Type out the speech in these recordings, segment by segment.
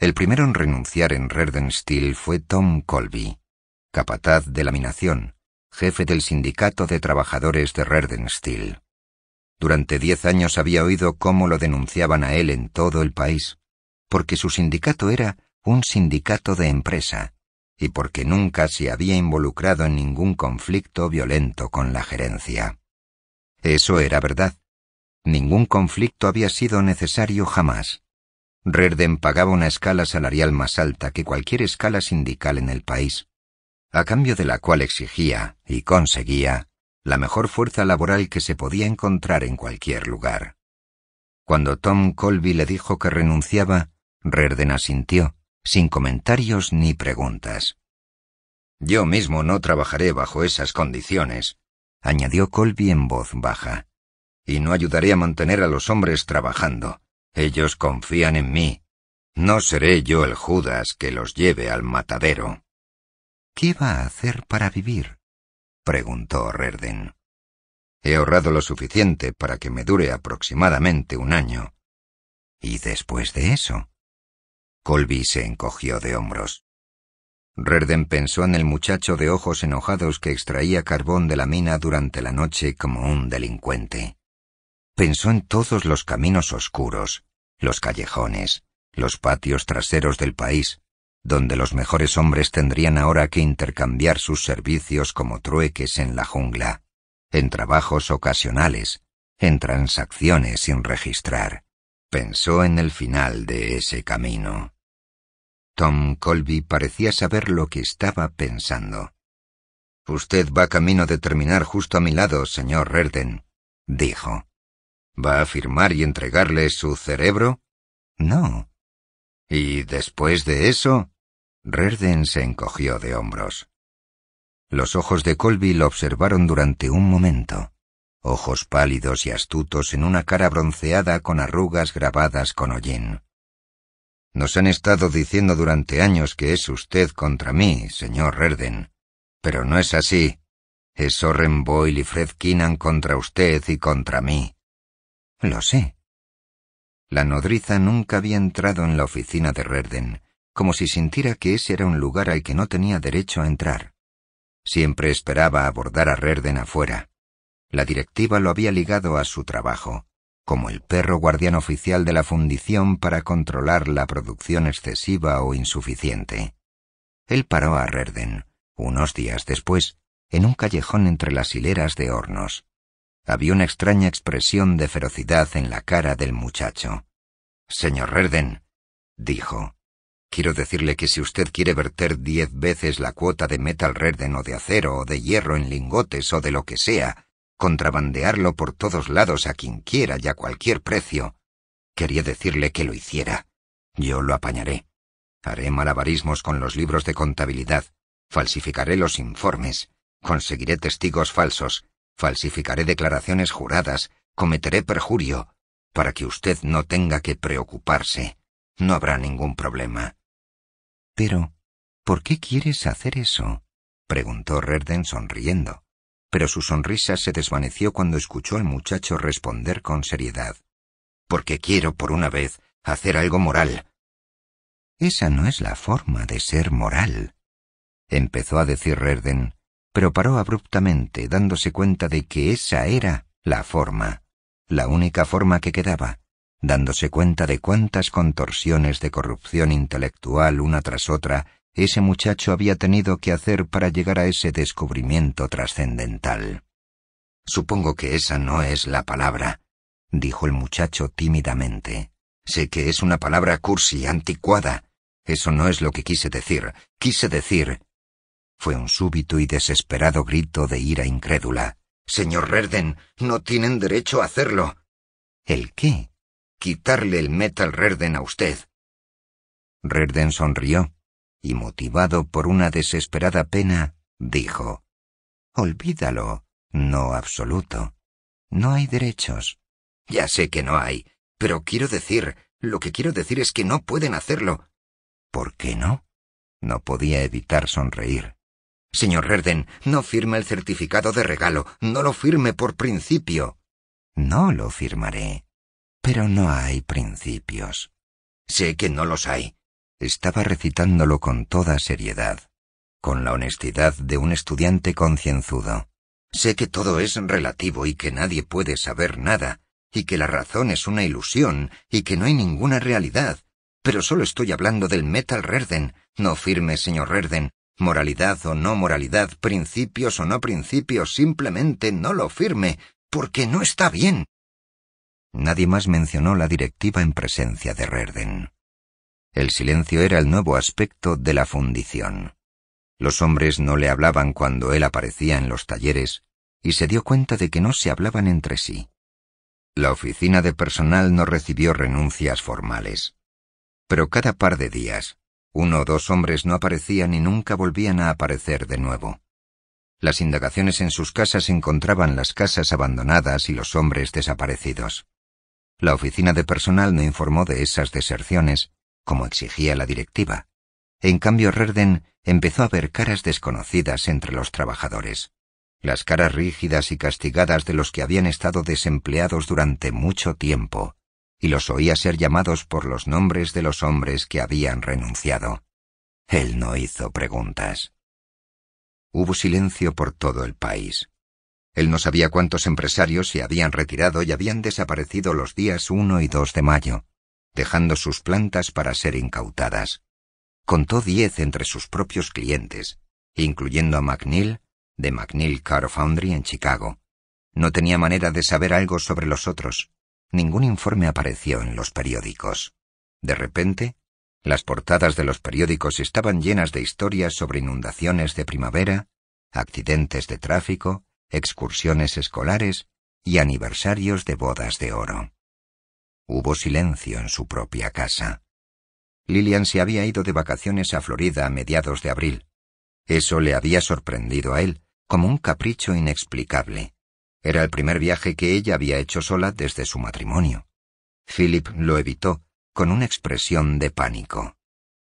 El primero en renunciar en Rerdensteel fue Tom Colby, capataz de laminación, jefe del sindicato de trabajadores de Rerdensteel. Durante diez años había oído cómo lo denunciaban a él en todo el país, porque su sindicato era un sindicato de empresa, y porque nunca se había involucrado en ningún conflicto violento con la gerencia. Eso era verdad. Ningún conflicto había sido necesario jamás. Rerden pagaba una escala salarial más alta que cualquier escala sindical en el país, a cambio de la cual exigía, y conseguía, la mejor fuerza laboral que se podía encontrar en cualquier lugar. Cuando Tom Colby le dijo que renunciaba, Rerden asintió, sin comentarios ni preguntas. Yo mismo no trabajaré bajo esas condiciones, añadió Colby en voz baja, y no ayudaré a mantener a los hombres trabajando. Ellos confían en mí. No seré yo el Judas que los lleve al matadero. ¿Qué va a hacer para vivir? preguntó Rerden. He ahorrado lo suficiente para que me dure aproximadamente un año. ¿Y después de eso? Colby se encogió de hombros. Rerden pensó en el muchacho de ojos enojados que extraía carbón de la mina durante la noche como un delincuente pensó en todos los caminos oscuros, los callejones, los patios traseros del país, donde los mejores hombres tendrían ahora que intercambiar sus servicios como trueques en la jungla, en trabajos ocasionales, en transacciones sin registrar. Pensó en el final de ese camino. Tom Colby parecía saber lo que estaba pensando. Usted va camino de terminar justo a mi lado, señor Redden, dijo. ¿Va a firmar y entregarle su cerebro? No. ¿Y después de eso? —Rerden se encogió de hombros. Los ojos de Colby lo observaron durante un momento, ojos pálidos y astutos en una cara bronceada con arrugas grabadas con hollín. Nos han estado diciendo durante años que es usted contra mí, señor Rerden. pero no es así. Es Orren Boyle y Fred contra usted y contra mí. Lo sé. La nodriza nunca había entrado en la oficina de Rerden, como si sintiera que ese era un lugar al que no tenía derecho a entrar. Siempre esperaba abordar a Rerden afuera. La directiva lo había ligado a su trabajo, como el perro guardián oficial de la fundición para controlar la producción excesiva o insuficiente. Él paró a Rerden, unos días después, en un callejón entre las hileras de hornos. Había una extraña expresión de ferocidad en la cara del muchacho. Señor Rerden, dijo, quiero decirle que si usted quiere verter diez veces la cuota de metal Rerden o de acero o de hierro en lingotes o de lo que sea, contrabandearlo por todos lados a quien quiera y a cualquier precio, quería decirle que lo hiciera. Yo lo apañaré. Haré malabarismos con los libros de contabilidad, falsificaré los informes, conseguiré testigos falsos, falsificaré declaraciones juradas, cometeré perjurio, para que usted no tenga que preocuparse. No habrá ningún problema. Pero, ¿por qué quieres hacer eso? preguntó Redden sonriendo, pero su sonrisa se desvaneció cuando escuchó al muchacho responder con seriedad. Porque quiero, por una vez, hacer algo moral. Esa no es la forma de ser moral, empezó a decir Redden pero paró abruptamente dándose cuenta de que esa era la forma, la única forma que quedaba, dándose cuenta de cuántas contorsiones de corrupción intelectual una tras otra ese muchacho había tenido que hacer para llegar a ese descubrimiento trascendental. Supongo que esa no es la palabra, dijo el muchacho tímidamente. Sé que es una palabra cursi, anticuada. Eso no es lo que quise decir. Quise decir fue un súbito y desesperado grito de ira incrédula. Señor redden no tienen derecho a hacerlo. ¿El qué? Quitarle el metal Redden a usted. Rerden sonrió y, motivado por una desesperada pena, dijo Olvídalo, no absoluto. No hay derechos. Ya sé que no hay, pero quiero decir, lo que quiero decir es que no pueden hacerlo. ¿Por qué no? No podía evitar sonreír. Señor Herden, no firme el certificado de regalo, no lo firme por principio. No lo firmaré. Pero no hay principios. Sé que no los hay. Estaba recitándolo con toda seriedad, con la honestidad de un estudiante concienzudo. Sé que todo es relativo y que nadie puede saber nada, y que la razón es una ilusión y que no hay ninguna realidad, pero solo estoy hablando del Metal Rerden. No firme, señor Rerden, moralidad o no moralidad, principios o no principios, simplemente no lo firme, porque no está bien. Nadie más mencionó la directiva en presencia de Rerden. El silencio era el nuevo aspecto de la fundición. Los hombres no le hablaban cuando él aparecía en los talleres, y se dio cuenta de que no se hablaban entre sí. La oficina de personal no recibió renuncias formales. Pero cada par de días, uno o dos hombres no aparecían y nunca volvían a aparecer de nuevo. Las indagaciones en sus casas encontraban las casas abandonadas y los hombres desaparecidos. La oficina de personal no informó de esas deserciones, como exigía la directiva. En cambio, Rerden empezó a ver caras desconocidas entre los trabajadores. Las caras rígidas y castigadas de los que habían estado desempleados durante mucho tiempo, y los oía ser llamados por los nombres de los hombres que habían renunciado. Él no hizo preguntas. Hubo silencio por todo el país. Él no sabía cuántos empresarios se habían retirado y habían desaparecido los días 1 y 2 de mayo, dejando sus plantas para ser incautadas. Contó diez entre sus propios clientes, incluyendo a McNeil, de McNeil Car Foundry en Chicago. No tenía manera de saber algo sobre los otros, ningún informe apareció en los periódicos. De repente, las portadas de los periódicos estaban llenas de historias sobre inundaciones de primavera, accidentes de tráfico, excursiones escolares y aniversarios de bodas de oro. Hubo silencio en su propia casa. Lillian se había ido de vacaciones a Florida a mediados de abril. Eso le había sorprendido a él, como un capricho inexplicable. Era el primer viaje que ella había hecho sola desde su matrimonio. Philip lo evitó, con una expresión de pánico.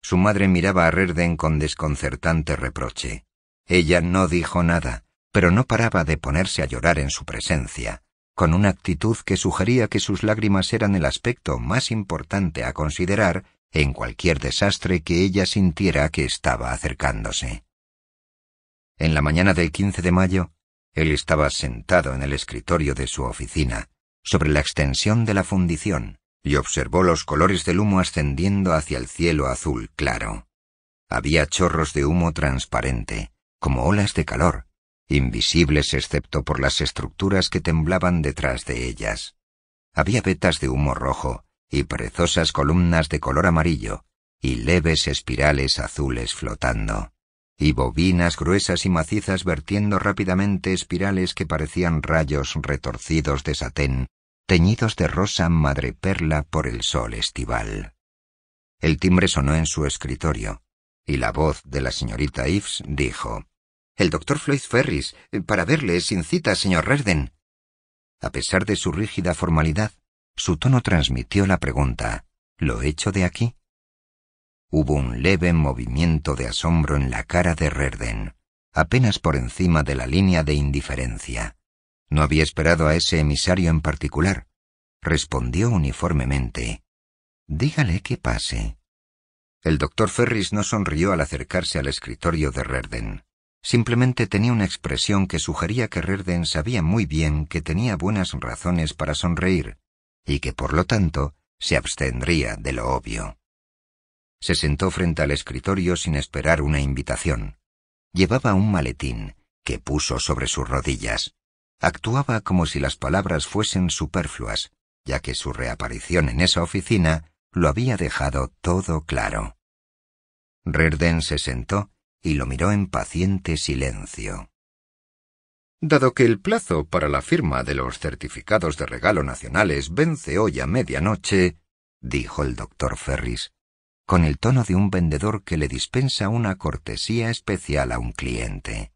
Su madre miraba a Rerden con desconcertante reproche. Ella no dijo nada, pero no paraba de ponerse a llorar en su presencia, con una actitud que sugería que sus lágrimas eran el aspecto más importante a considerar en cualquier desastre que ella sintiera que estaba acercándose. En la mañana del 15 de mayo, él estaba sentado en el escritorio de su oficina, sobre la extensión de la fundición, y observó los colores del humo ascendiendo hacia el cielo azul claro. Había chorros de humo transparente, como olas de calor, invisibles excepto por las estructuras que temblaban detrás de ellas. Había vetas de humo rojo y perezosas columnas de color amarillo y leves espirales azules flotando y bobinas gruesas y macizas vertiendo rápidamente espirales que parecían rayos retorcidos de satén, teñidos de rosa madreperla por el sol estival. El timbre sonó en su escritorio, y la voz de la señorita Ives dijo El doctor Floyd Ferris, para verle sin cita, señor Redden". A pesar de su rígida formalidad, su tono transmitió la pregunta ¿Lo hecho de aquí? Hubo un leve movimiento de asombro en la cara de Rerden, apenas por encima de la línea de indiferencia. No había esperado a ese emisario en particular. Respondió uniformemente. Dígale que pase. El doctor Ferris no sonrió al acercarse al escritorio de Rerden. Simplemente tenía una expresión que sugería que Rerden sabía muy bien que tenía buenas razones para sonreír y que por lo tanto se abstendría de lo obvio. Se sentó frente al escritorio sin esperar una invitación. Llevaba un maletín, que puso sobre sus rodillas. Actuaba como si las palabras fuesen superfluas, ya que su reaparición en esa oficina lo había dejado todo claro. Reden se sentó y lo miró en paciente silencio. Dado que el plazo para la firma de los certificados de regalo nacionales vence hoy a medianoche, dijo el doctor Ferris, con el tono de un vendedor que le dispensa una cortesía especial a un cliente.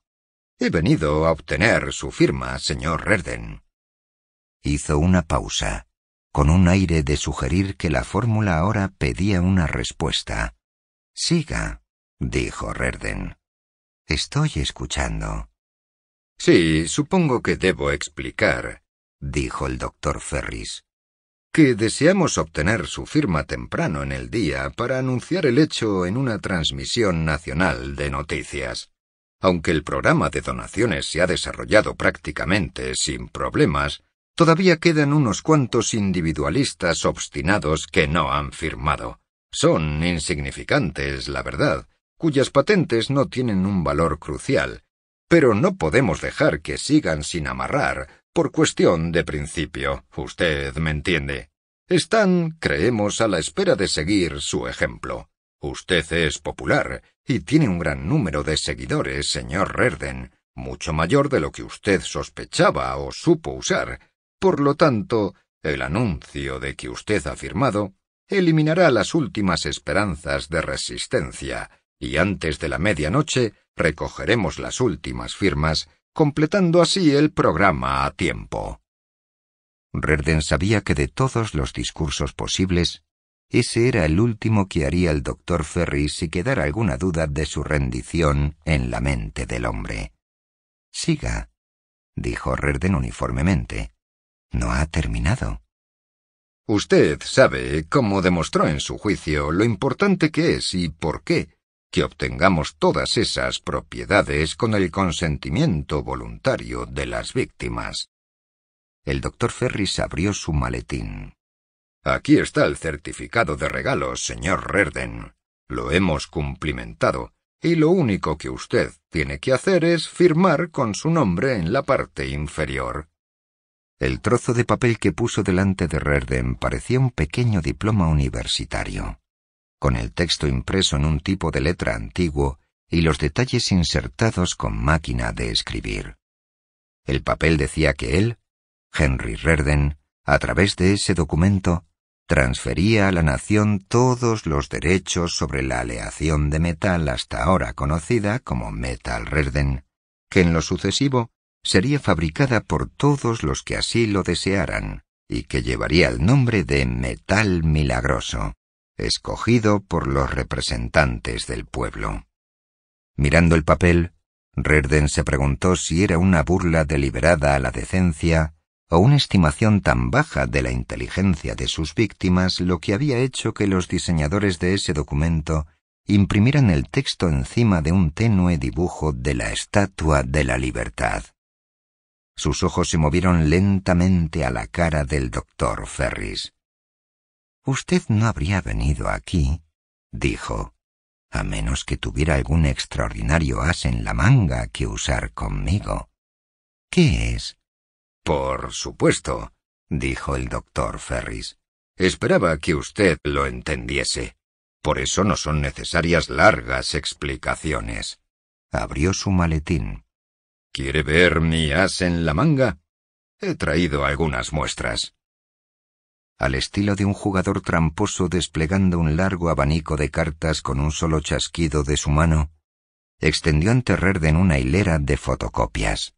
He venido a obtener su firma, señor Rerden. Hizo una pausa, con un aire de sugerir que la fórmula ahora pedía una respuesta. Siga, dijo Rerden. Estoy escuchando. Sí, supongo que debo explicar, dijo el doctor Ferris que deseamos obtener su firma temprano en el día para anunciar el hecho en una transmisión nacional de noticias. Aunque el programa de donaciones se ha desarrollado prácticamente sin problemas, todavía quedan unos cuantos individualistas obstinados que no han firmado. Son insignificantes, la verdad, cuyas patentes no tienen un valor crucial, pero no podemos dejar que sigan sin amarrar por cuestión de principio, usted me entiende. Están, creemos, a la espera de seguir su ejemplo. Usted es popular y tiene un gran número de seguidores, señor Rerden, mucho mayor de lo que usted sospechaba o supo usar. Por lo tanto, el anuncio de que usted ha firmado eliminará las últimas esperanzas de resistencia, y antes de la medianoche recogeremos las últimas firmas completando así el programa a tiempo. Rerden sabía que de todos los discursos posibles, ese era el último que haría el doctor Ferry si quedara alguna duda de su rendición en la mente del hombre. Siga, dijo Rerden uniformemente. No ha terminado. Usted sabe, cómo demostró en su juicio, lo importante que es y por qué que obtengamos todas esas propiedades con el consentimiento voluntario de las víctimas. El doctor Ferris abrió su maletín. Aquí está el certificado de regalos, señor Rerden. Lo hemos cumplimentado, y lo único que usted tiene que hacer es firmar con su nombre en la parte inferior. El trozo de papel que puso delante de Rerden parecía un pequeño diploma universitario con el texto impreso en un tipo de letra antiguo y los detalles insertados con máquina de escribir. El papel decía que él, Henry Rerden, a través de ese documento, transfería a la nación todos los derechos sobre la aleación de metal hasta ahora conocida como Metal Rerden, que en lo sucesivo sería fabricada por todos los que así lo desearan y que llevaría el nombre de metal milagroso escogido por los representantes del pueblo. Mirando el papel, Rerden se preguntó si era una burla deliberada a la decencia o una estimación tan baja de la inteligencia de sus víctimas lo que había hecho que los diseñadores de ese documento imprimieran el texto encima de un tenue dibujo de la Estatua de la Libertad. Sus ojos se movieron lentamente a la cara del doctor Ferris. Usted no habría venido aquí, dijo, a menos que tuviera algún extraordinario as en la manga que usar conmigo. ¿Qué es? Por supuesto, dijo el doctor Ferris. Esperaba que usted lo entendiese. Por eso no son necesarias largas explicaciones. Abrió su maletín. ¿Quiere ver mi as en la manga? He traído algunas muestras al estilo de un jugador tramposo desplegando un largo abanico de cartas con un solo chasquido de su mano, extendió ante Rerden una hilera de fotocopias.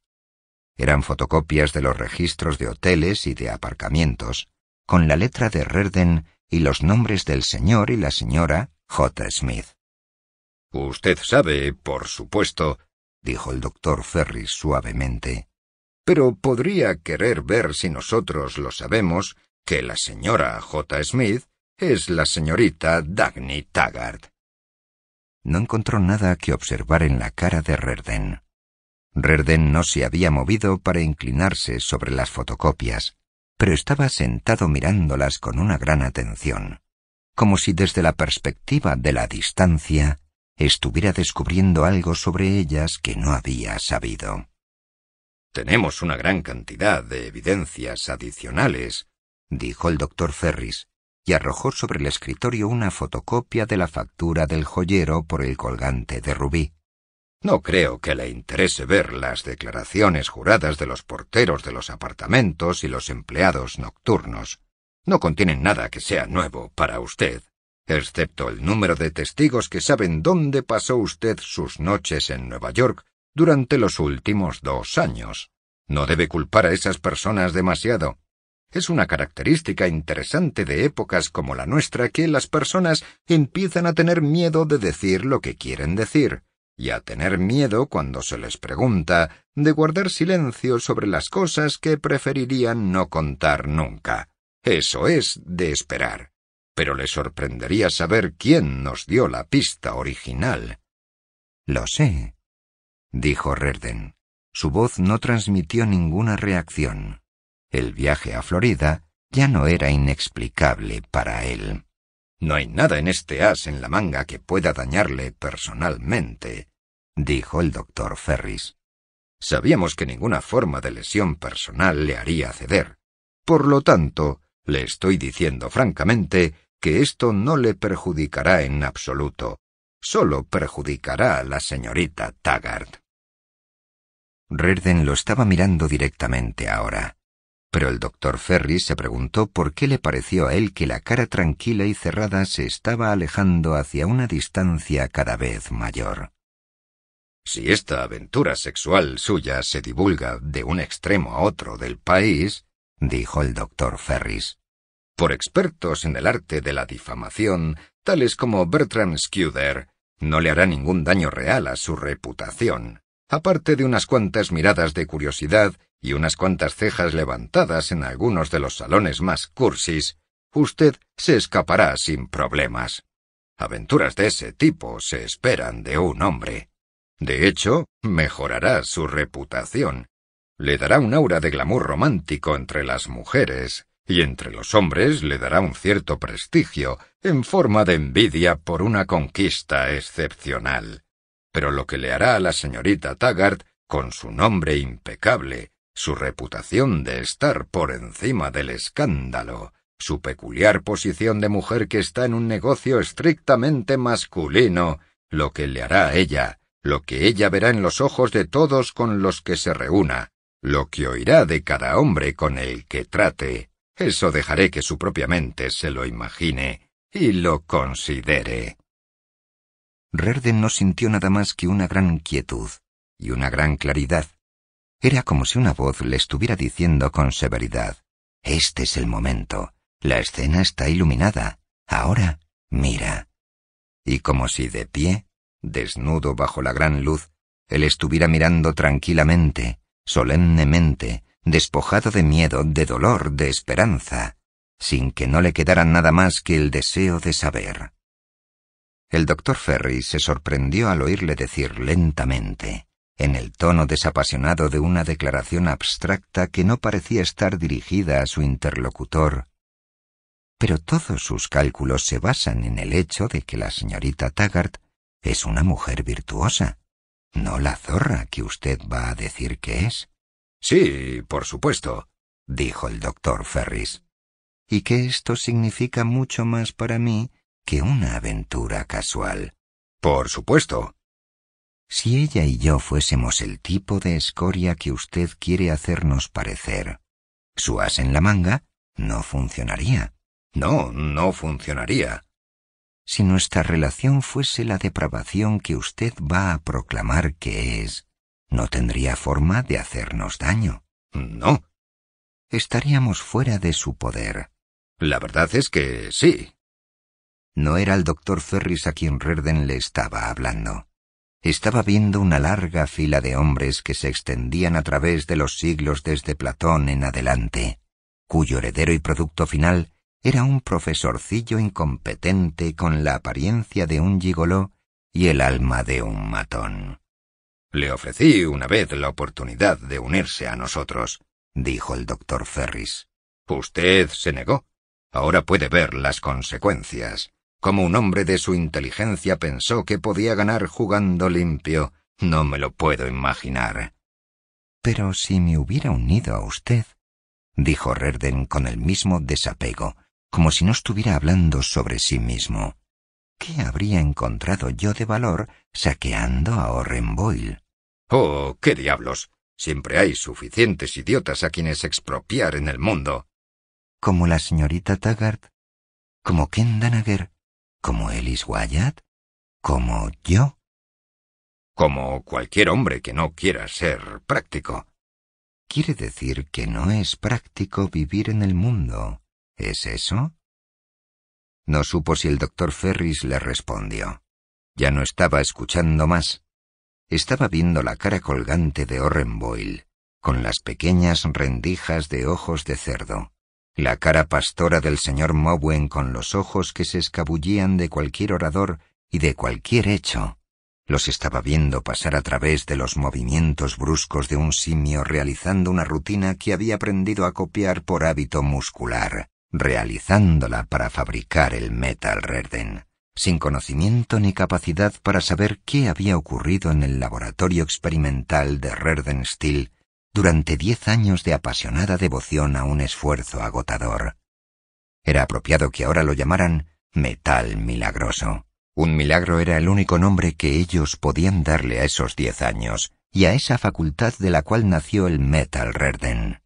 Eran fotocopias de los registros de hoteles y de aparcamientos, con la letra de Rerden y los nombres del señor y la señora J. Smith. Usted sabe, por supuesto, dijo el doctor Ferris suavemente, pero podría querer ver si nosotros lo sabemos que la señora J. Smith es la señorita Dagny Taggart. No encontró nada que observar en la cara de Rerden. Rerden no se había movido para inclinarse sobre las fotocopias, pero estaba sentado mirándolas con una gran atención, como si desde la perspectiva de la distancia estuviera descubriendo algo sobre ellas que no había sabido. Tenemos una gran cantidad de evidencias adicionales, dijo el doctor Ferris, y arrojó sobre el escritorio una fotocopia de la factura del joyero por el colgante de rubí. No creo que le interese ver las declaraciones juradas de los porteros de los apartamentos y los empleados nocturnos. No contienen nada que sea nuevo para usted, excepto el número de testigos que saben dónde pasó usted sus noches en Nueva York durante los últimos dos años. No debe culpar a esas personas demasiado. Es una característica interesante de épocas como la nuestra que las personas empiezan a tener miedo de decir lo que quieren decir, y a tener miedo cuando se les pregunta de guardar silencio sobre las cosas que preferirían no contar nunca. Eso es de esperar. Pero le sorprendería saber quién nos dio la pista original. Lo sé, dijo Rerden. Su voz no transmitió ninguna reacción. El viaje a Florida ya no era inexplicable para él. No hay nada en este as en la manga que pueda dañarle personalmente, dijo el doctor Ferris. Sabíamos que ninguna forma de lesión personal le haría ceder. Por lo tanto, le estoy diciendo francamente que esto no le perjudicará en absoluto. Solo perjudicará a la señorita Taggart. Redden lo estaba mirando directamente ahora pero el doctor Ferris se preguntó por qué le pareció a él que la cara tranquila y cerrada se estaba alejando hacia una distancia cada vez mayor. Si esta aventura sexual suya se divulga de un extremo a otro del país, dijo el doctor Ferris, por expertos en el arte de la difamación, tales como Bertram Skewder, no le hará ningún daño real a su reputación, aparte de unas cuantas miradas de curiosidad y unas cuantas cejas levantadas en algunos de los salones más cursis, usted se escapará sin problemas. Aventuras de ese tipo se esperan de un hombre. De hecho, mejorará su reputación. Le dará un aura de glamour romántico entre las mujeres, y entre los hombres le dará un cierto prestigio, en forma de envidia por una conquista excepcional. Pero lo que le hará a la señorita Taggart, con su nombre impecable, su reputación de estar por encima del escándalo, su peculiar posición de mujer que está en un negocio estrictamente masculino, lo que le hará a ella, lo que ella verá en los ojos de todos con los que se reúna, lo que oirá de cada hombre con el que trate, eso dejaré que su propia mente se lo imagine y lo considere. Rerden no sintió nada más que una gran quietud y una gran claridad, era como si una voz le estuviera diciendo con severidad, Este es el momento, la escena está iluminada, ahora mira. Y como si de pie, desnudo bajo la gran luz, él estuviera mirando tranquilamente, solemnemente, despojado de miedo, de dolor, de esperanza, sin que no le quedara nada más que el deseo de saber. El doctor Ferry se sorprendió al oírle decir lentamente en el tono desapasionado de una declaración abstracta que no parecía estar dirigida a su interlocutor. Pero todos sus cálculos se basan en el hecho de que la señorita Taggart es una mujer virtuosa, no la zorra que usted va a decir que es. Sí, por supuesto, dijo el doctor Ferris. Y que esto significa mucho más para mí que una aventura casual. Por supuesto, si ella y yo fuésemos el tipo de escoria que usted quiere hacernos parecer, su as en la manga no funcionaría. No, no funcionaría. Si nuestra relación fuese la depravación que usted va a proclamar que es, no tendría forma de hacernos daño. No. Estaríamos fuera de su poder. La verdad es que sí. No era el doctor Ferris a quien Rerden le estaba hablando estaba viendo una larga fila de hombres que se extendían a través de los siglos desde Platón en adelante, cuyo heredero y producto final era un profesorcillo incompetente con la apariencia de un gigoló y el alma de un matón. Le ofrecí una vez la oportunidad de unirse a nosotros, dijo el doctor Ferris. Usted se negó. Ahora puede ver las consecuencias como un hombre de su inteligencia pensó que podía ganar jugando limpio, no me lo puedo imaginar. Pero si me hubiera unido a usted, dijo Rerden con el mismo desapego, como si no estuviera hablando sobre sí mismo. ¿Qué habría encontrado yo de valor saqueando a Orren Boyle? Oh, qué diablos. Siempre hay suficientes idiotas a quienes expropiar en el mundo. Como la señorita Taggart, como como Ellis Wyatt, como yo. Como cualquier hombre que no quiera ser práctico. Quiere decir que no es práctico vivir en el mundo, ¿es eso? No supo si el doctor Ferris le respondió. Ya no estaba escuchando más. Estaba viendo la cara colgante de Orren Boyle, con las pequeñas rendijas de ojos de cerdo la cara pastora del señor Mowen con los ojos que se escabullían de cualquier orador y de cualquier hecho. Los estaba viendo pasar a través de los movimientos bruscos de un simio realizando una rutina que había aprendido a copiar por hábito muscular, realizándola para fabricar el metal Rerden, sin conocimiento ni capacidad para saber qué había ocurrido en el laboratorio experimental de Rerden durante diez años de apasionada devoción a un esfuerzo agotador. Era apropiado que ahora lo llamaran metal milagroso. Un milagro era el único nombre que ellos podían darle a esos diez años y a esa facultad de la cual nació el Metal Rerden.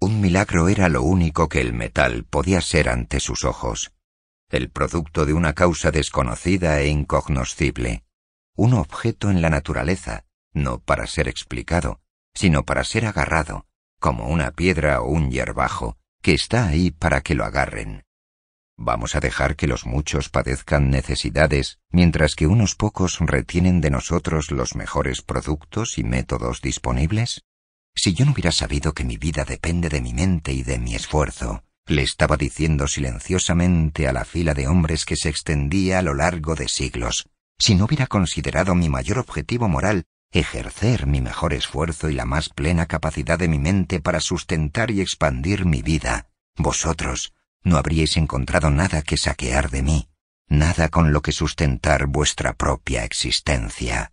Un milagro era lo único que el metal podía ser ante sus ojos, el producto de una causa desconocida e incognoscible, un objeto en la naturaleza, no para ser explicado, sino para ser agarrado, como una piedra o un hierbajo, que está ahí para que lo agarren. Vamos a dejar que los muchos padezcan necesidades, mientras que unos pocos retienen de nosotros los mejores productos y métodos disponibles? Si yo no hubiera sabido que mi vida depende de mi mente y de mi esfuerzo, le estaba diciendo silenciosamente a la fila de hombres que se extendía a lo largo de siglos, si no hubiera considerado mi mayor objetivo moral ejercer mi mejor esfuerzo y la más plena capacidad de mi mente para sustentar y expandir mi vida, vosotros no habríais encontrado nada que saquear de mí, nada con lo que sustentar vuestra propia existencia.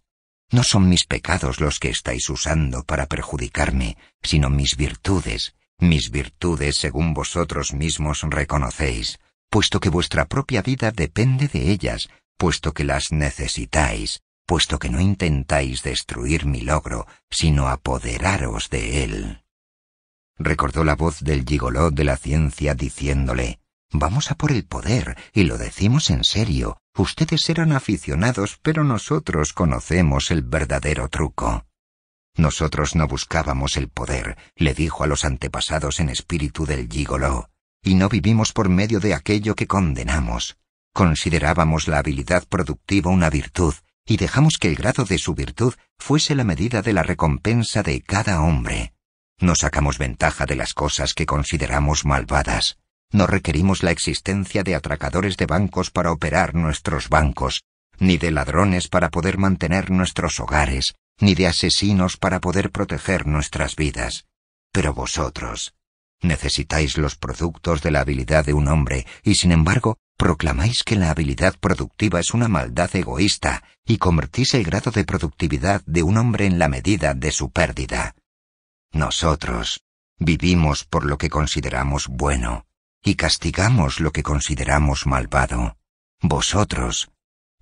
No son mis pecados los que estáis usando para perjudicarme, sino mis virtudes, mis virtudes según vosotros mismos reconocéis, puesto que vuestra propia vida depende de ellas, puesto que las necesitáis, puesto que no intentáis destruir mi logro, sino apoderaros de él. Recordó la voz del gigoló de la ciencia diciéndole Vamos a por el poder, y lo decimos en serio. Ustedes eran aficionados, pero nosotros conocemos el verdadero truco. Nosotros no buscábamos el poder, le dijo a los antepasados en espíritu del gigoló, y no vivimos por medio de aquello que condenamos. Considerábamos la habilidad productiva una virtud, y dejamos que el grado de su virtud fuese la medida de la recompensa de cada hombre. No sacamos ventaja de las cosas que consideramos malvadas. No requerimos la existencia de atracadores de bancos para operar nuestros bancos, ni de ladrones para poder mantener nuestros hogares, ni de asesinos para poder proteger nuestras vidas. Pero vosotros, Necesitáis los productos de la habilidad de un hombre y sin embargo proclamáis que la habilidad productiva es una maldad egoísta y convertís el grado de productividad de un hombre en la medida de su pérdida. Nosotros vivimos por lo que consideramos bueno y castigamos lo que consideramos malvado. Vosotros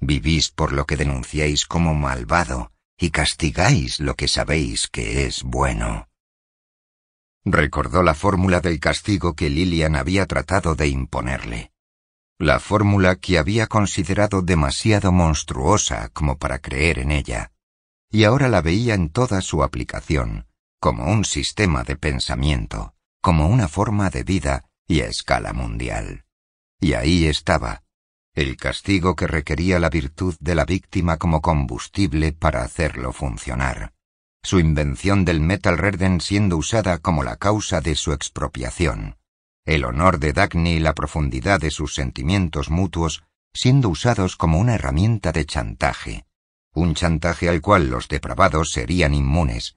vivís por lo que denunciáis como malvado y castigáis lo que sabéis que es bueno. Recordó la fórmula del castigo que Lillian había tratado de imponerle. La fórmula que había considerado demasiado monstruosa como para creer en ella. Y ahora la veía en toda su aplicación, como un sistema de pensamiento, como una forma de vida y a escala mundial. Y ahí estaba, el castigo que requería la virtud de la víctima como combustible para hacerlo funcionar su invención del metal Reden siendo usada como la causa de su expropiación, el honor de Dagny y la profundidad de sus sentimientos mutuos siendo usados como una herramienta de chantaje, un chantaje al cual los depravados serían inmunes,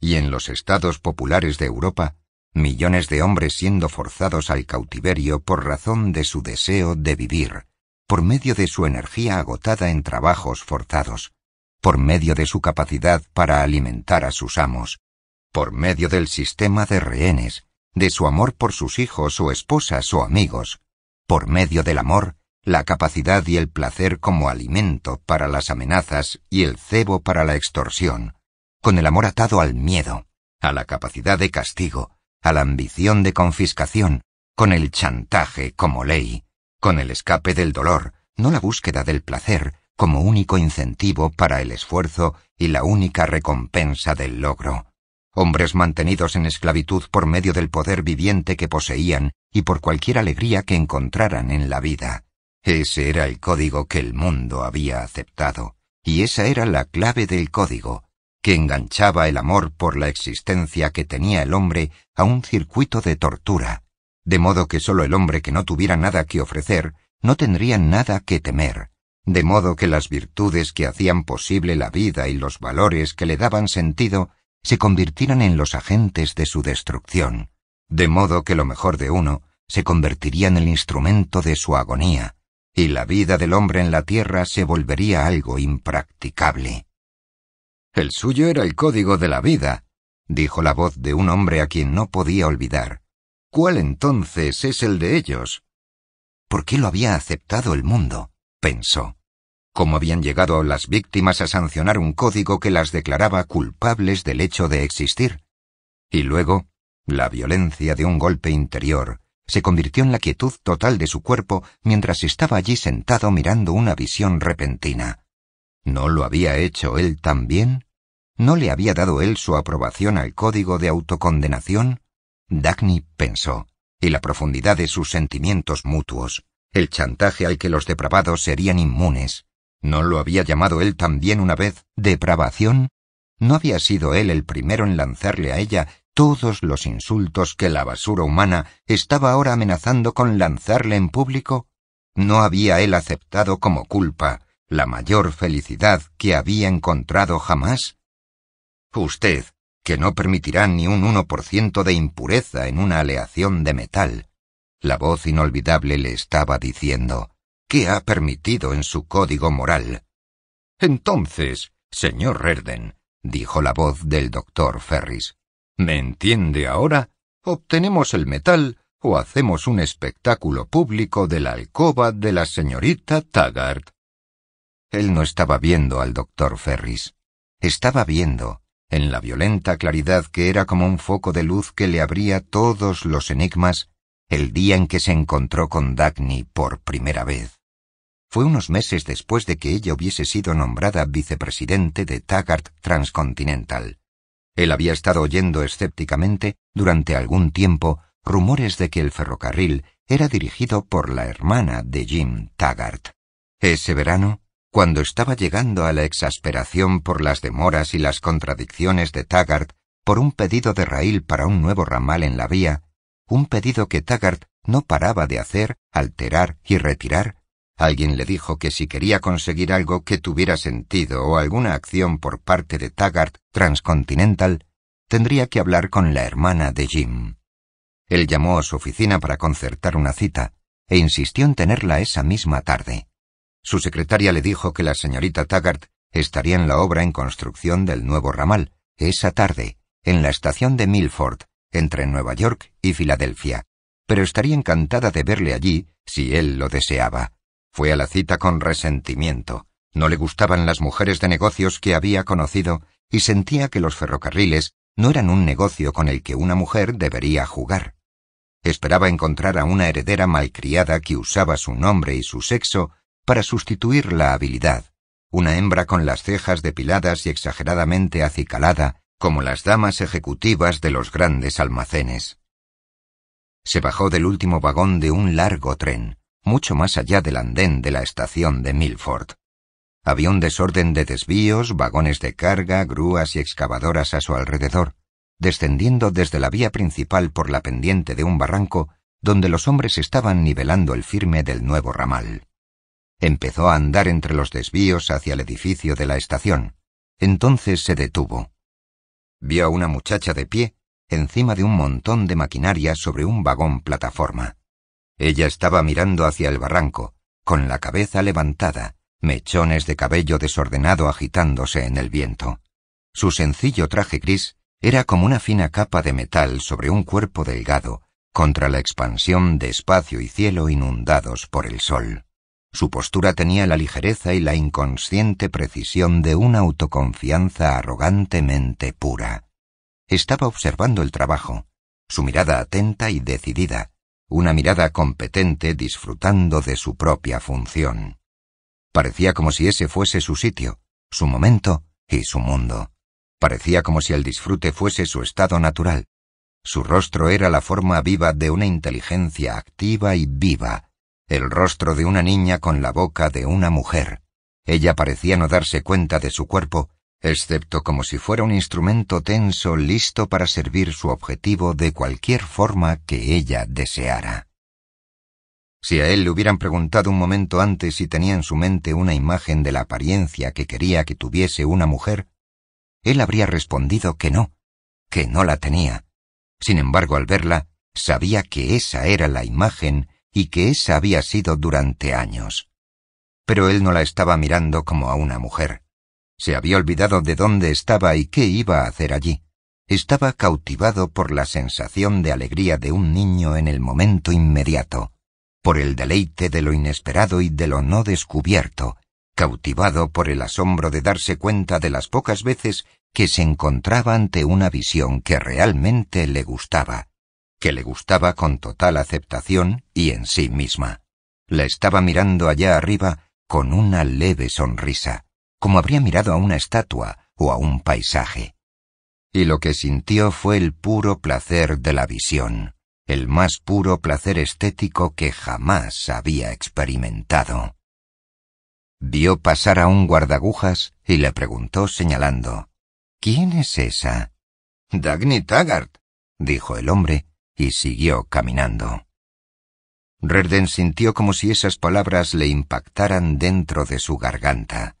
y en los estados populares de Europa, millones de hombres siendo forzados al cautiverio por razón de su deseo de vivir, por medio de su energía agotada en trabajos forzados, por medio de su capacidad para alimentar a sus amos, por medio del sistema de rehenes, de su amor por sus hijos o esposas o amigos, por medio del amor, la capacidad y el placer como alimento para las amenazas y el cebo para la extorsión, con el amor atado al miedo, a la capacidad de castigo, a la ambición de confiscación, con el chantaje como ley, con el escape del dolor, no la búsqueda del placer, como único incentivo para el esfuerzo y la única recompensa del logro. Hombres mantenidos en esclavitud por medio del poder viviente que poseían y por cualquier alegría que encontraran en la vida. Ese era el código que el mundo había aceptado, y esa era la clave del código, que enganchaba el amor por la existencia que tenía el hombre a un circuito de tortura, de modo que sólo el hombre que no tuviera nada que ofrecer no tendría nada que temer, de modo que las virtudes que hacían posible la vida y los valores que le daban sentido se convirtieran en los agentes de su destrucción, de modo que lo mejor de uno se convertiría en el instrumento de su agonía, y la vida del hombre en la tierra se volvería algo impracticable. El suyo era el código de la vida, dijo la voz de un hombre a quien no podía olvidar. ¿Cuál entonces es el de ellos? ¿Por qué lo había aceptado el mundo? pensó. ¿Cómo habían llegado las víctimas a sancionar un código que las declaraba culpables del hecho de existir? Y luego, la violencia de un golpe interior se convirtió en la quietud total de su cuerpo mientras estaba allí sentado mirando una visión repentina. ¿No lo había hecho él también? ¿No le había dado él su aprobación al código de autocondenación? Dagny pensó, y la profundidad de sus sentimientos mutuos el chantaje al que los depravados serían inmunes. ¿No lo había llamado él también una vez depravación? ¿No había sido él el primero en lanzarle a ella todos los insultos que la basura humana estaba ahora amenazando con lanzarle en público? ¿No había él aceptado como culpa la mayor felicidad que había encontrado jamás? Usted, que no permitirá ni un 1% de impureza en una aleación de metal, la voz inolvidable le estaba diciendo, ¿qué ha permitido en su código moral? Entonces, señor Redden, dijo la voz del doctor Ferris, ¿me entiende ahora? Obtenemos el metal o hacemos un espectáculo público de la alcoba de la señorita Taggart. Él no estaba viendo al doctor Ferris. Estaba viendo, en la violenta claridad que era como un foco de luz que le abría todos los enigmas, el día en que se encontró con Dagny por primera vez, fue unos meses después de que ella hubiese sido nombrada vicepresidente de Taggart Transcontinental. Él había estado oyendo escépticamente durante algún tiempo rumores de que el ferrocarril era dirigido por la hermana de Jim Taggart. Ese verano, cuando estaba llegando a la exasperación por las demoras y las contradicciones de Taggart por un pedido de raíl para un nuevo ramal en la vía, un pedido que Taggart no paraba de hacer, alterar y retirar. Alguien le dijo que si quería conseguir algo que tuviera sentido o alguna acción por parte de Taggart Transcontinental, tendría que hablar con la hermana de Jim. Él llamó a su oficina para concertar una cita e insistió en tenerla esa misma tarde. Su secretaria le dijo que la señorita Taggart estaría en la obra en construcción del nuevo ramal, esa tarde, en la estación de Milford, entre Nueva York y Filadelfia, pero estaría encantada de verle allí si él lo deseaba. Fue a la cita con resentimiento. No le gustaban las mujeres de negocios que había conocido y sentía que los ferrocarriles no eran un negocio con el que una mujer debería jugar. Esperaba encontrar a una heredera malcriada que usaba su nombre y su sexo para sustituir la habilidad, una hembra con las cejas depiladas y exageradamente acicalada, como las damas ejecutivas de los grandes almacenes. Se bajó del último vagón de un largo tren, mucho más allá del andén de la estación de Milford. Había un desorden de desvíos, vagones de carga, grúas y excavadoras a su alrededor, descendiendo desde la vía principal por la pendiente de un barranco donde los hombres estaban nivelando el firme del nuevo ramal. Empezó a andar entre los desvíos hacia el edificio de la estación. Entonces se detuvo. Vio a una muchacha de pie encima de un montón de maquinaria sobre un vagón plataforma. Ella estaba mirando hacia el barranco, con la cabeza levantada, mechones de cabello desordenado agitándose en el viento. Su sencillo traje gris era como una fina capa de metal sobre un cuerpo delgado, contra la expansión de espacio y cielo inundados por el sol. Su postura tenía la ligereza y la inconsciente precisión de una autoconfianza arrogantemente pura. Estaba observando el trabajo, su mirada atenta y decidida, una mirada competente disfrutando de su propia función. Parecía como si ese fuese su sitio, su momento y su mundo. Parecía como si el disfrute fuese su estado natural. Su rostro era la forma viva de una inteligencia activa y viva, el rostro de una niña con la boca de una mujer. Ella parecía no darse cuenta de su cuerpo, excepto como si fuera un instrumento tenso listo para servir su objetivo de cualquier forma que ella deseara. Si a él le hubieran preguntado un momento antes si tenía en su mente una imagen de la apariencia que quería que tuviese una mujer, él habría respondido que no, que no la tenía. Sin embargo, al verla, sabía que esa era la imagen y que esa había sido durante años. Pero él no la estaba mirando como a una mujer. Se había olvidado de dónde estaba y qué iba a hacer allí. Estaba cautivado por la sensación de alegría de un niño en el momento inmediato, por el deleite de lo inesperado y de lo no descubierto, cautivado por el asombro de darse cuenta de las pocas veces que se encontraba ante una visión que realmente le gustaba, que le gustaba con total aceptación y en sí misma. La estaba mirando allá arriba con una leve sonrisa, como habría mirado a una estatua o a un paisaje. Y lo que sintió fue el puro placer de la visión, el más puro placer estético que jamás había experimentado. Vio pasar a un guardagujas y le preguntó señalando ¿Quién es esa? Dagny Taggart, dijo el hombre, y siguió caminando. Reden sintió como si esas palabras le impactaran dentro de su garganta.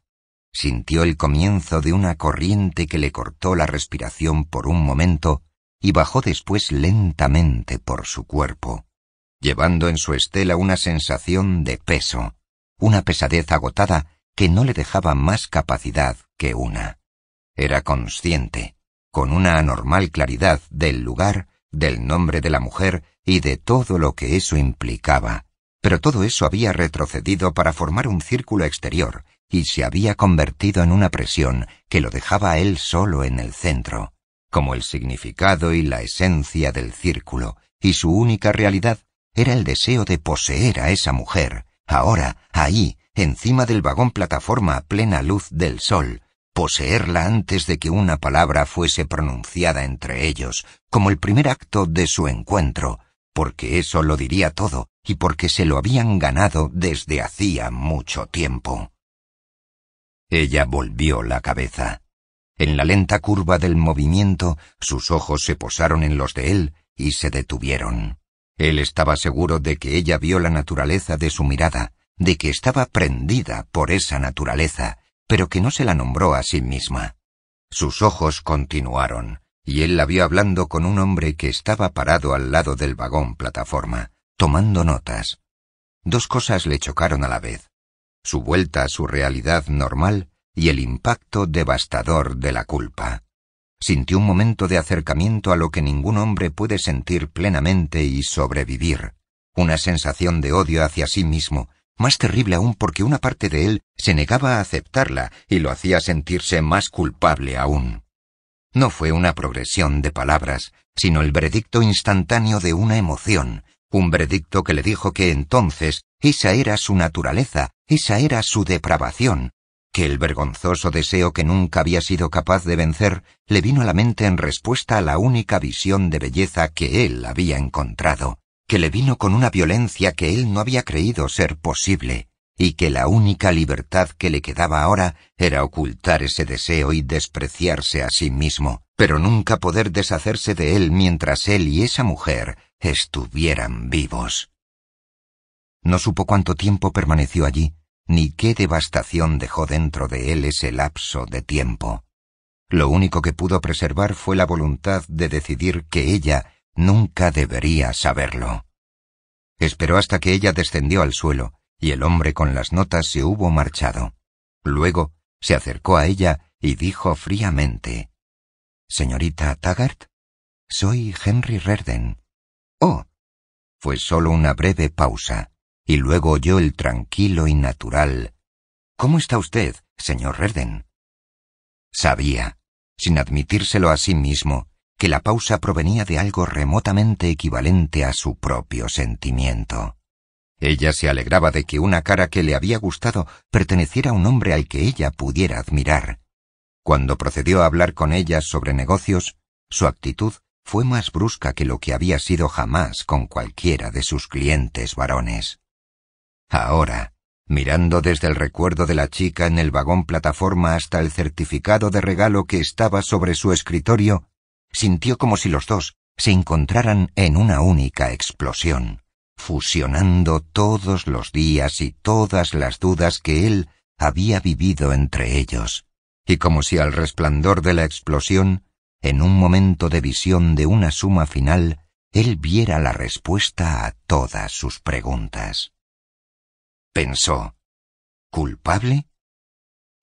Sintió el comienzo de una corriente que le cortó la respiración por un momento y bajó después lentamente por su cuerpo, llevando en su estela una sensación de peso, una pesadez agotada que no le dejaba más capacidad que una. Era consciente, con una anormal claridad del lugar del nombre de la mujer y de todo lo que eso implicaba. Pero todo eso había retrocedido para formar un círculo exterior y se había convertido en una presión que lo dejaba a él solo en el centro, como el significado y la esencia del círculo, y su única realidad era el deseo de poseer a esa mujer, ahora, ahí, encima del vagón plataforma a plena luz del sol, poseerla antes de que una palabra fuese pronunciada entre ellos, como el primer acto de su encuentro, porque eso lo diría todo y porque se lo habían ganado desde hacía mucho tiempo. Ella volvió la cabeza. En la lenta curva del movimiento, sus ojos se posaron en los de él y se detuvieron. Él estaba seguro de que ella vio la naturaleza de su mirada, de que estaba prendida por esa naturaleza, pero que no se la nombró a sí misma. Sus ojos continuaron, y él la vio hablando con un hombre que estaba parado al lado del vagón plataforma, tomando notas. Dos cosas le chocaron a la vez, su vuelta a su realidad normal y el impacto devastador de la culpa. Sintió un momento de acercamiento a lo que ningún hombre puede sentir plenamente y sobrevivir, una sensación de odio hacia sí mismo más terrible aún porque una parte de él se negaba a aceptarla y lo hacía sentirse más culpable aún. No fue una progresión de palabras, sino el veredicto instantáneo de una emoción, un veredicto que le dijo que entonces esa era su naturaleza, esa era su depravación, que el vergonzoso deseo que nunca había sido capaz de vencer le vino a la mente en respuesta a la única visión de belleza que él había encontrado que le vino con una violencia que él no había creído ser posible, y que la única libertad que le quedaba ahora era ocultar ese deseo y despreciarse a sí mismo, pero nunca poder deshacerse de él mientras él y esa mujer estuvieran vivos. No supo cuánto tiempo permaneció allí, ni qué devastación dejó dentro de él ese lapso de tiempo. Lo único que pudo preservar fue la voluntad de decidir que ella nunca debería saberlo. Esperó hasta que ella descendió al suelo, y el hombre con las notas se hubo marchado. Luego se acercó a ella y dijo fríamente Señorita Taggart, soy Henry Rerden. Oh. Fue solo una breve pausa, y luego oyó el tranquilo y natural ¿Cómo está usted, señor Rerden? Sabía, sin admitírselo a sí mismo, que la pausa provenía de algo remotamente equivalente a su propio sentimiento. Ella se alegraba de que una cara que le había gustado perteneciera a un hombre al que ella pudiera admirar. Cuando procedió a hablar con ella sobre negocios, su actitud fue más brusca que lo que había sido jamás con cualquiera de sus clientes varones. Ahora, mirando desde el recuerdo de la chica en el vagón plataforma hasta el certificado de regalo que estaba sobre su escritorio, sintió como si los dos se encontraran en una única explosión, fusionando todos los días y todas las dudas que él había vivido entre ellos, y como si al resplandor de la explosión, en un momento de visión de una suma final, él viera la respuesta a todas sus preguntas. Pensó, ¿culpable?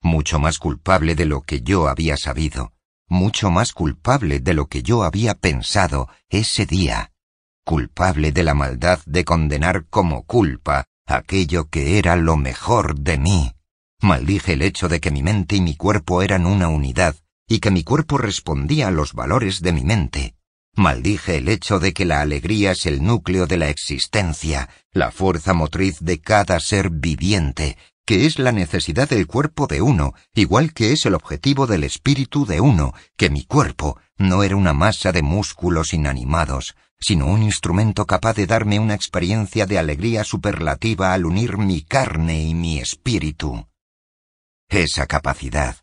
Mucho más culpable de lo que yo había sabido, mucho más culpable de lo que yo había pensado ese día, culpable de la maldad de condenar como culpa aquello que era lo mejor de mí. Maldije el hecho de que mi mente y mi cuerpo eran una unidad, y que mi cuerpo respondía a los valores de mi mente. Maldije el hecho de que la alegría es el núcleo de la existencia, la fuerza motriz de cada ser viviente, que es la necesidad del cuerpo de uno, igual que es el objetivo del espíritu de uno, que mi cuerpo no era una masa de músculos inanimados, sino un instrumento capaz de darme una experiencia de alegría superlativa al unir mi carne y mi espíritu. Esa capacidad,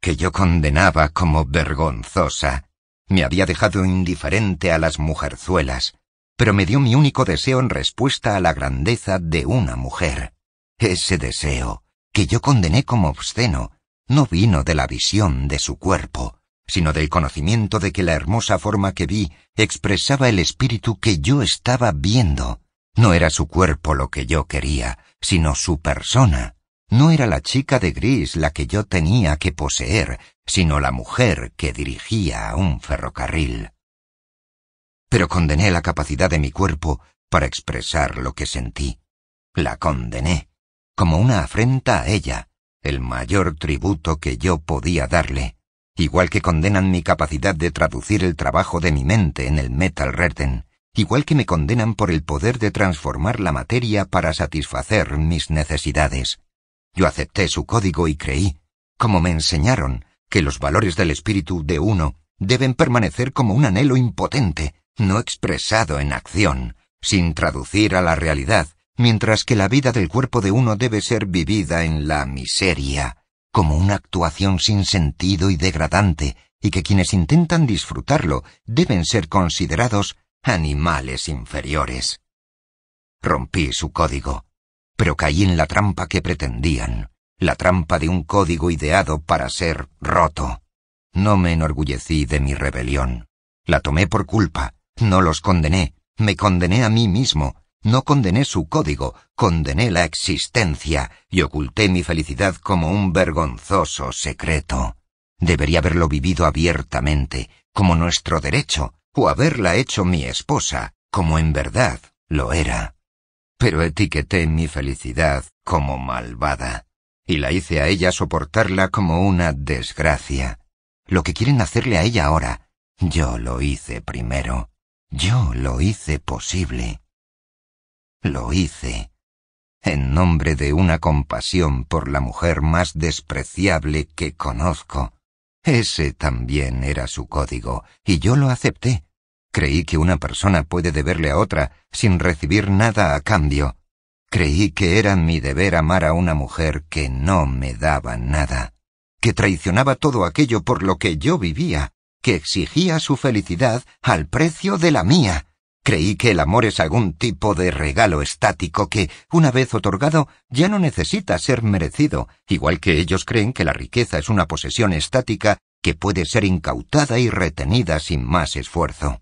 que yo condenaba como vergonzosa, me había dejado indiferente a las mujerzuelas, pero me dio mi único deseo en respuesta a la grandeza de una mujer. Ese deseo, que yo condené como obsceno, no vino de la visión de su cuerpo, sino del conocimiento de que la hermosa forma que vi expresaba el espíritu que yo estaba viendo. No era su cuerpo lo que yo quería, sino su persona. No era la chica de gris la que yo tenía que poseer, sino la mujer que dirigía a un ferrocarril. Pero condené la capacidad de mi cuerpo para expresar lo que sentí. La condené como una afrenta a ella, el mayor tributo que yo podía darle, igual que condenan mi capacidad de traducir el trabajo de mi mente en el Metal Retten, igual que me condenan por el poder de transformar la materia para satisfacer mis necesidades. Yo acepté su código y creí, como me enseñaron, que los valores del espíritu de uno deben permanecer como un anhelo impotente, no expresado en acción, sin traducir a la realidad, mientras que la vida del cuerpo de uno debe ser vivida en la miseria, como una actuación sin sentido y degradante, y que quienes intentan disfrutarlo deben ser considerados animales inferiores. Rompí su código, pero caí en la trampa que pretendían, la trampa de un código ideado para ser roto. No me enorgullecí de mi rebelión. La tomé por culpa, no los condené, me condené a mí mismo, no condené su código, condené la existencia y oculté mi felicidad como un vergonzoso secreto. Debería haberlo vivido abiertamente, como nuestro derecho, o haberla hecho mi esposa, como en verdad lo era. Pero etiqueté mi felicidad como malvada, y la hice a ella soportarla como una desgracia. Lo que quieren hacerle a ella ahora, yo lo hice primero. Yo lo hice posible. Lo hice, en nombre de una compasión por la mujer más despreciable que conozco. Ese también era su código, y yo lo acepté. Creí que una persona puede deberle a otra sin recibir nada a cambio. Creí que era mi deber amar a una mujer que no me daba nada, que traicionaba todo aquello por lo que yo vivía, que exigía su felicidad al precio de la mía. Creí que el amor es algún tipo de regalo estático que, una vez otorgado, ya no necesita ser merecido, igual que ellos creen que la riqueza es una posesión estática que puede ser incautada y retenida sin más esfuerzo.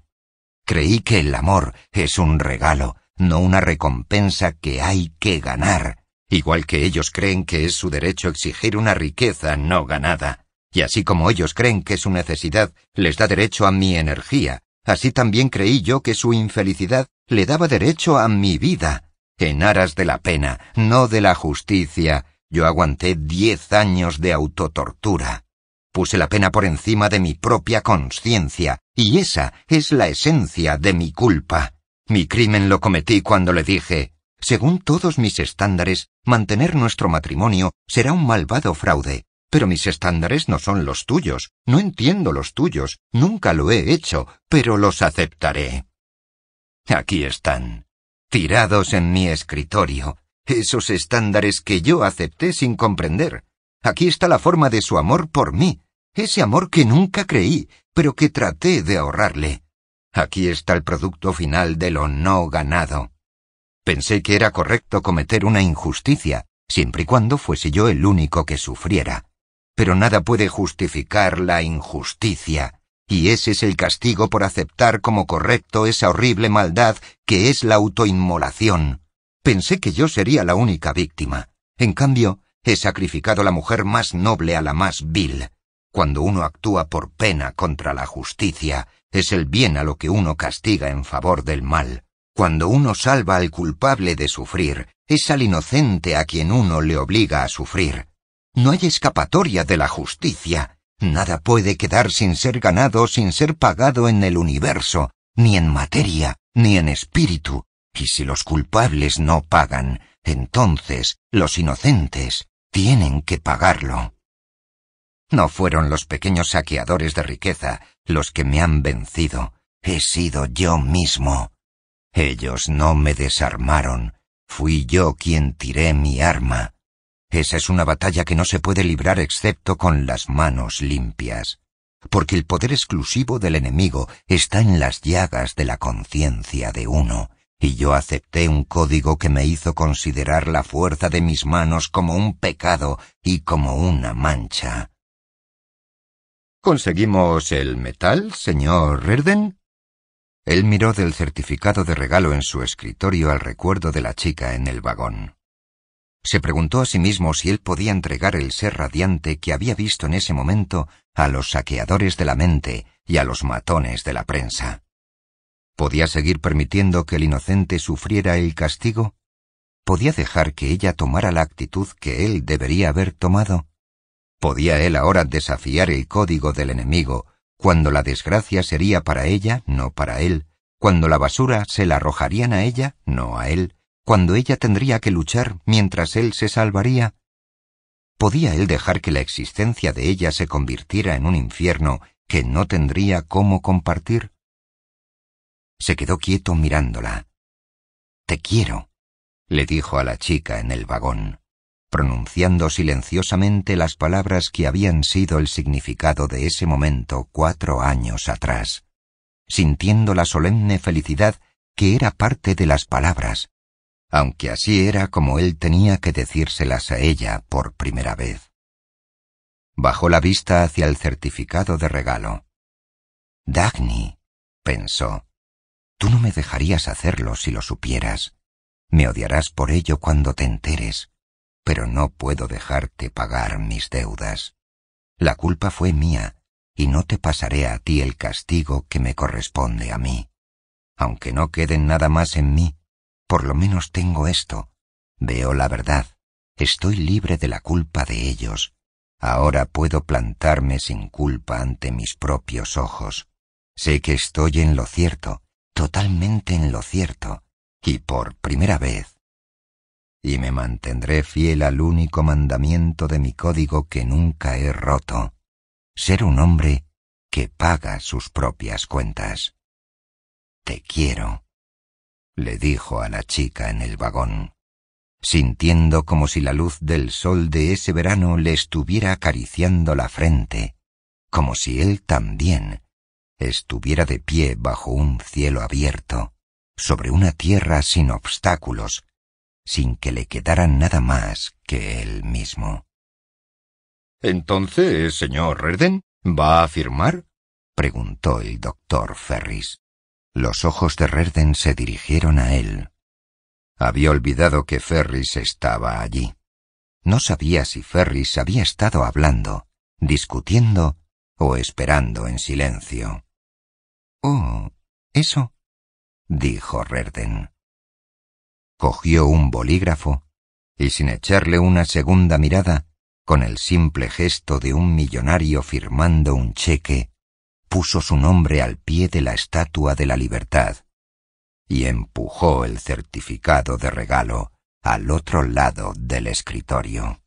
Creí que el amor es un regalo, no una recompensa que hay que ganar, igual que ellos creen que es su derecho exigir una riqueza no ganada. Y así como ellos creen que su necesidad les da derecho a mi energía, Así también creí yo que su infelicidad le daba derecho a mi vida. En aras de la pena, no de la justicia, yo aguanté diez años de autotortura. Puse la pena por encima de mi propia conciencia, y esa es la esencia de mi culpa. Mi crimen lo cometí cuando le dije, según todos mis estándares, mantener nuestro matrimonio será un malvado fraude, pero mis estándares no son los tuyos, no entiendo los tuyos, nunca lo he hecho, pero los aceptaré. Aquí están, tirados en mi escritorio, esos estándares que yo acepté sin comprender. Aquí está la forma de su amor por mí, ese amor que nunca creí, pero que traté de ahorrarle. Aquí está el producto final de lo no ganado. Pensé que era correcto cometer una injusticia, siempre y cuando fuese yo el único que sufriera pero nada puede justificar la injusticia, y ese es el castigo por aceptar como correcto esa horrible maldad que es la autoinmolación. Pensé que yo sería la única víctima. En cambio, he sacrificado la mujer más noble a la más vil. Cuando uno actúa por pena contra la justicia, es el bien a lo que uno castiga en favor del mal. Cuando uno salva al culpable de sufrir, es al inocente a quien uno le obliga a sufrir. No hay escapatoria de la justicia. Nada puede quedar sin ser ganado, sin ser pagado en el universo, ni en materia, ni en espíritu. Y si los culpables no pagan, entonces los inocentes tienen que pagarlo. No fueron los pequeños saqueadores de riqueza los que me han vencido. He sido yo mismo. Ellos no me desarmaron. Fui yo quien tiré mi arma. Esa es una batalla que no se puede librar excepto con las manos limpias, porque el poder exclusivo del enemigo está en las llagas de la conciencia de uno, y yo acepté un código que me hizo considerar la fuerza de mis manos como un pecado y como una mancha. ¿Conseguimos el metal, señor Rerden? Él miró del certificado de regalo en su escritorio al recuerdo de la chica en el vagón. Se preguntó a sí mismo si él podía entregar el ser radiante que había visto en ese momento a los saqueadores de la mente y a los matones de la prensa. ¿Podía seguir permitiendo que el inocente sufriera el castigo? ¿Podía dejar que ella tomara la actitud que él debería haber tomado? ¿Podía él ahora desafiar el código del enemigo cuando la desgracia sería para ella, no para él, cuando la basura se la arrojarían a ella, no a él, cuando ella tendría que luchar mientras él se salvaría? ¿Podía él dejar que la existencia de ella se convirtiera en un infierno que no tendría cómo compartir? Se quedó quieto mirándola. Te quiero, le dijo a la chica en el vagón, pronunciando silenciosamente las palabras que habían sido el significado de ese momento cuatro años atrás, sintiendo la solemne felicidad que era parte de las palabras, aunque así era como él tenía que decírselas a ella por primera vez. Bajó la vista hacia el certificado de regalo. Dagny, pensó, tú no me dejarías hacerlo si lo supieras. Me odiarás por ello cuando te enteres, pero no puedo dejarte pagar mis deudas. La culpa fue mía, y no te pasaré a ti el castigo que me corresponde a mí. Aunque no queden nada más en mí, por lo menos tengo esto. Veo la verdad. Estoy libre de la culpa de ellos. Ahora puedo plantarme sin culpa ante mis propios ojos. Sé que estoy en lo cierto, totalmente en lo cierto, y por primera vez. Y me mantendré fiel al único mandamiento de mi código que nunca he roto, ser un hombre que paga sus propias cuentas. Te quiero le dijo a la chica en el vagón, sintiendo como si la luz del sol de ese verano le estuviera acariciando la frente, como si él también estuviera de pie bajo un cielo abierto, sobre una tierra sin obstáculos, sin que le quedara nada más que él mismo. Entonces, señor Redden, ¿va a firmar? preguntó el doctor Ferris. Los ojos de Rerden se dirigieron a él. Había olvidado que Ferris estaba allí. No sabía si Ferris había estado hablando, discutiendo o esperando en silencio. Oh, eso, dijo Rerden. Cogió un bolígrafo y sin echarle una segunda mirada, con el simple gesto de un millonario firmando un cheque, puso su nombre al pie de la Estatua de la Libertad y empujó el certificado de regalo al otro lado del escritorio.